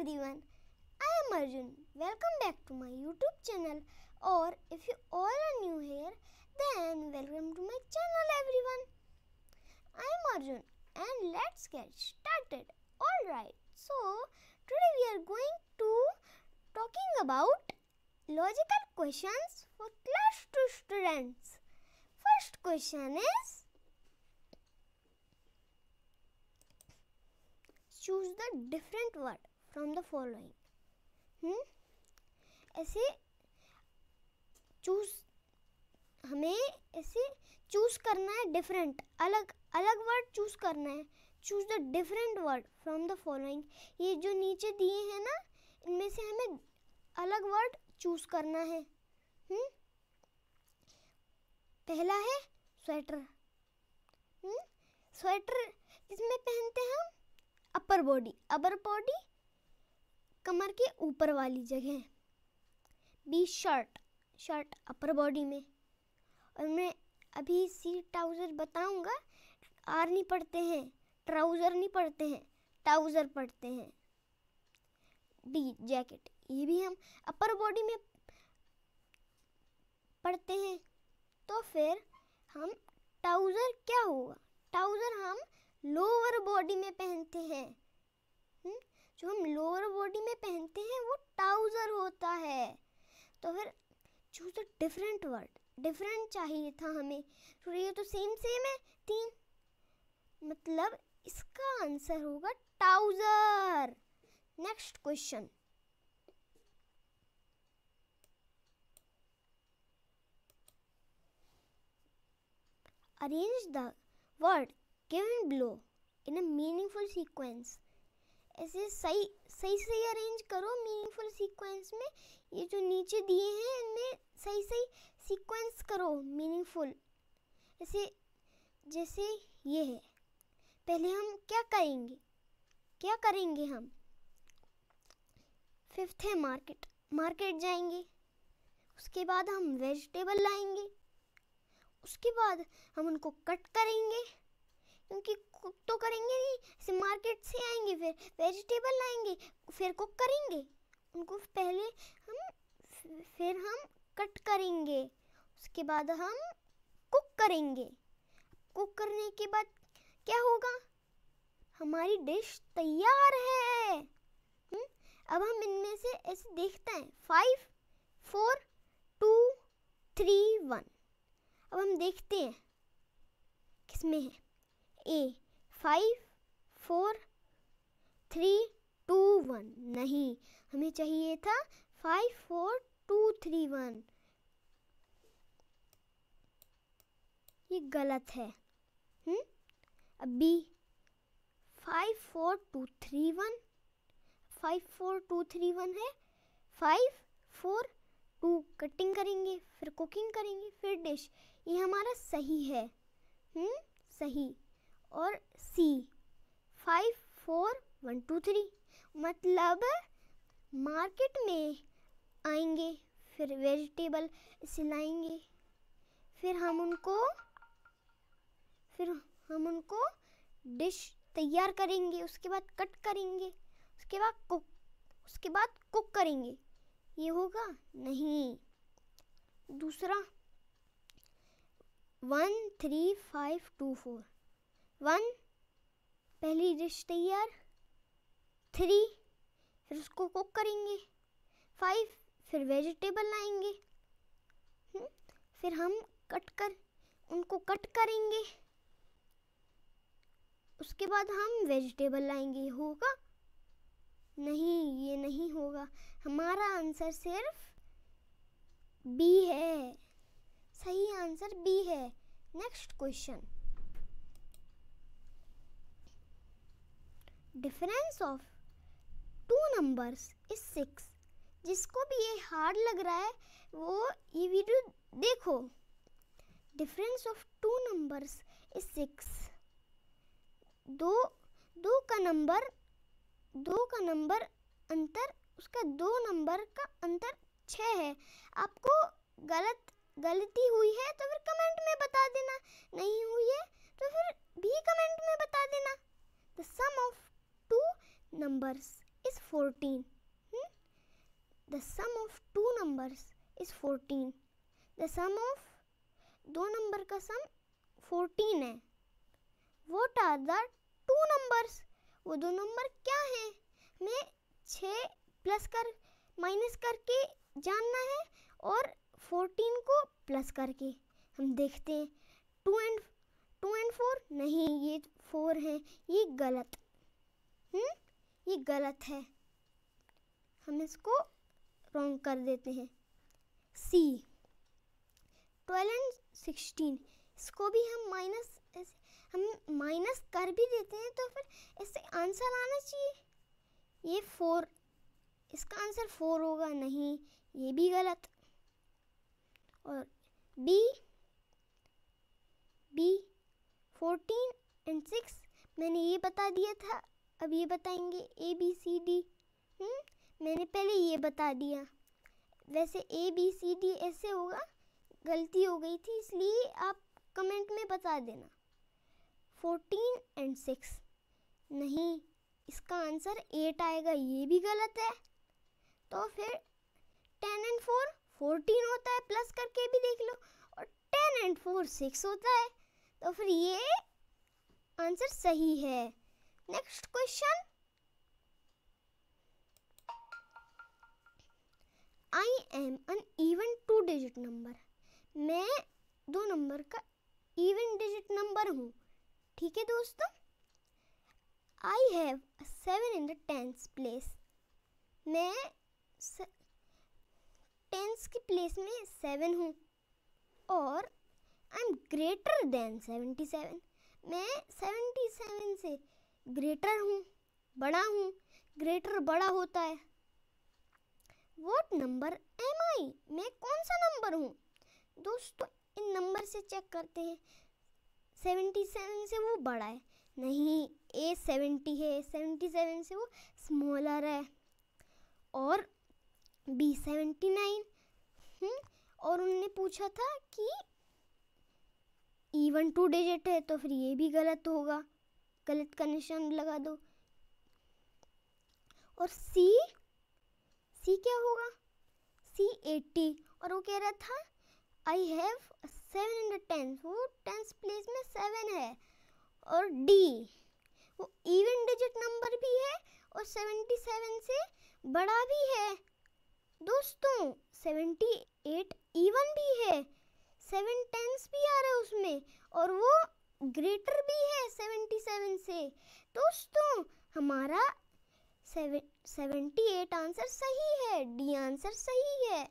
everyone, I am Arjun. Welcome back to my YouTube channel or if you all are new here then welcome to my channel everyone. I am Arjun and let's get started. Alright, so today we are going to talking about logical questions for class 2 students. First question is choose the different word from the following ऐसे choose हमें ऐसे choose करना है different अलग अलग word choose करना है choose the different word from the following ये जो नीचे दिए हैं ना इनमें से हमें अलग वर्ड चूज करना है हुँ? Hmm? पहला है स्वेटर हुँ? स्वेटर इसमें पहनते हैं हम अपर बॉडी अपर बॉडी कमर के ऊपर वाली जगह B shirt shirt upper body में और मैं अभी सी ट्राउज़र बताऊंगा आर नहीं पढ़ते हैं ट्राउज़र नहीं पढ़ते हैं ट्राउज़र पढ़ते हैं डी जैकेट ये भी हम अपर बॉडी में पढ़ते हैं तो फिर हम ट्राउज़र क्या होगा ट्राउज़र हम लोअर बॉडी में पहनते हैं जो हम लोअर बॉडी में पहनते हैं वो ट्राउज़र होता है तो फिर choose a different word different चाहिए था हमें तो ये तो सेम सेम है तीन मतलब इसका आंसर होगा trouser next question arrange the word given below in a meaningful sequence ऐसे सही सही सही अरेंज करो मीनिंगफुल सीक्वेंस में ये जो नीचे दिए हैं इनमें सही सही सीक्वेंस करो मीनिंगफुल ऐसे जैसे ये है पहले हम क्या करेंगे क्या करेंगे हम फिफ्थ है मार्केट मार्केट जाएंगे उसके बाद हम वेजिटेबल लाएंगे उसके बाद हम उनको कट करेंगे क्योंकि कुक तो करेंगे नहीं मार्केट से आएंगे फिर वेजिटेबल लाएंगे फिर कुक करेंगे उनको पहले हम फिर हम कट करेंगे उसके बाद हम कुक करेंगे कुक करने के बाद क्या होगा हमारी डिश तैयार है हुँ? हम्म, अब हम इनमें से ऐसे देखते हैं five four two three one अब हम देखते हैं किसमें है A five four three two one नहीं हमें चाहिए था five four two three one ये गलत है हुँ? हम्म? अब B five four two three one five four two three one है फाइव फोर टू कटिंग करेंगे फिर कुकिंग करेंगे फिर डिश ये हमारा सही है हुँ? हम्म? सही और C five four one two three मतलब मार्केट में आएंगे फिर वेजिटेबल सिलाएंगे फिर हम उनको फिर हम उनको डिश तैयार करेंगे उसके बाद कट करेंगे उसके बाद कुक उसके बाद कुक करेंगे ये होगा नहीं दूसरा one three five two four one पहली डिश तैयार थ्री फिर उसको कुक करेंगे फाइव फिर वेजिटेबल लाएंगे हम्म, फिर हम कट कर उनको कट करेंगे उसके बाद हम वेजिटेबल लाएंगे होगा नहीं ये नहीं होगा हमारा आंसर सिर्फ बी है सही आंसर बी है next question difference of two numbers is six जिसको भी ये हार्ड लग रहा है वो ये वीडियो देखो difference of two numbers is six दो दो का नंबर दो का नंबर अंतर उसका दो नंबर का अंतर छः है आपको गलत गलती हुई है तो फिर कमेंट में बता देना नहीं हुई है तो फिर भी कमेंट में बता देना the sum of two numbers is 14. Hmm? The sum of two numbers is 14. The sum of दो नंबर का सम 14 है what are the two numbers वो दो नंबर क्या हैं हमें छः प्लस कर माइनस करके जानना है और 14 को प्लस करके हम देखते हैं two and two and four नहीं ये फोर हैं ये गलत हम्म ये गलत है हम इसको रॉन्ग कर देते हैं सी ट्वेल्व एंड सिक्सटीन इसको भी हम माइनस हम माइनस कर भी देते हैं तो फिर इससे आंसर आना चाहिए ये फोर इसका आंसर फोर होगा नहीं ये भी गलत और B B fourteen and six मैंने ये बता दिया था अब ये बताएंगे ए बी सी डी मैंने पहले ये बता दिया वैसे ए बी सी डी ऐसे होगा गलती हो गई थी इसलिए आप कमेंट में बता देना फोर्टीन एंड सिक्स नहीं इसका आंसर एट आएगा ये भी गलत है तो फिर टेन एंड फोर फोर्टीन होता है प्लस करके भी देख लो और टेन एंड फोर सिक्स होता है तो फिर ये आंसर सही है Next question. I am uneven two digit number मैं दो नंबर का इवन डिजिट नंबर हूँ ठीक है दोस्तों I have seven in the tens place मैं टेंस की प्लेस में सेवन हूँ और I am greater than seventy seven मैं सेवेंटी सेवन से ग्रेटर हूँ बड़ा हूँ ग्रेटर बड़ा होता है वॉट नंबर एम आई मैं कौन सा नंबर हूँ दोस्तों इन नंबर से चेक करते हैं सेवेंटी सेवन से वो बड़ा है नहीं ए सेवेंटी है सेवेंटी सेवन से वो स्मॉलर है और बी सेवेंटी नाइन और उनने पूछा था कि इवन टू डिजिट है तो फिर ये भी गलत होगा गलत का निशान लगा दो और सी सी क्या होगा सी एटी और वो कह रहा था I have seven hundred tens वो टेंस प्लेस में सेवन है और डी वो इवन डिजिट नंबर भी है और सेवेंटी सेवन से बड़ा भी है दोस्तों सेवेंटी एट इवन भी है सेवन टेंस भी आ रहे उसमें और वो ग्रेटर भी है सेवेंटी सेवन से दोस्तों हमारा सेवेंटी एट आंसर सही है डी आंसर सही है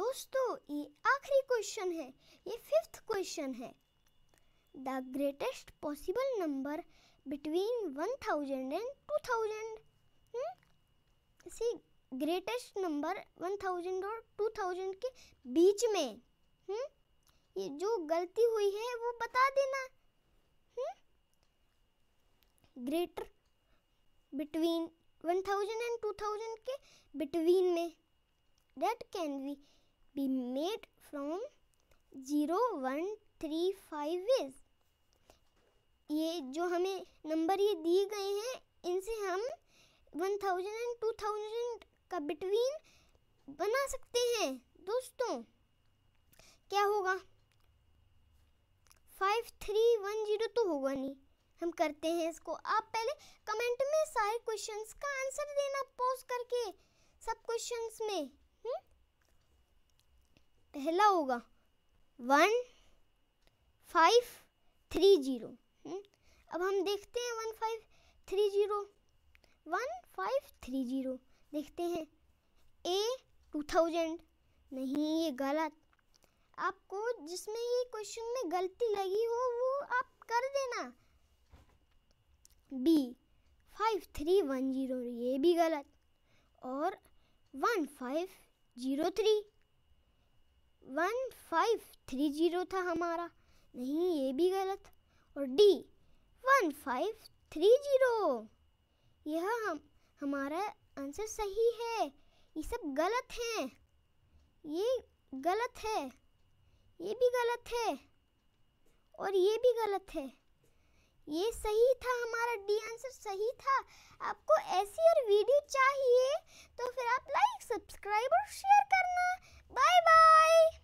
दोस्तों ये आखिरी क्वेश्चन है ये फिफ्थ क्वेश्चन है the greatest possible number between one thousand and two thousand इसी ग्रेटेस्ट नंबर वन थाउजेंड और टू थाउजेंड के बीच में हम्म ये जो गलती हुई है वो बता देना हम्म। Greater between one thousand and two thousand के बिटवीन में that can be be made from zero one three five is ये जो हमें नंबर ये दिए गए हैं इनसे हम one thousand and two thousand का बिटवीन बना सकते हैं दोस्तों क्या होगा फाइव थ्री वन जीरो तो होगा नहीं हम करते हैं इसको आप पहले कमेंट में सारे क्वेश्चंस का आंसर देना पोस्ट करके सब क्वेश्चंस में हुँ? हम्म? पहला होगा वन फाइव थ्री जीरो हम्म? अब हम देखते हैं one five three zero one five three zero देखते हैं ए टू थाउजेंड नहीं ये गलत आपको जिसमें ये क्वेश्चन में गलती लगी हो वो आप कर देना B five three one zero ये भी गलत और one five zero three one five three zero था हमारा नहीं ये भी गलत और D one five three zero यह हम हमारा आंसर सही है ये सब गलत हैं ये गलत है ये भी गलत है और ये भी गलत है ये सही था हमारा डी आंसर सही था आपको ऐसी और वीडियो चाहिए तो फिर आप लाइक सब्सक्राइब और शेयर करना बाय बाय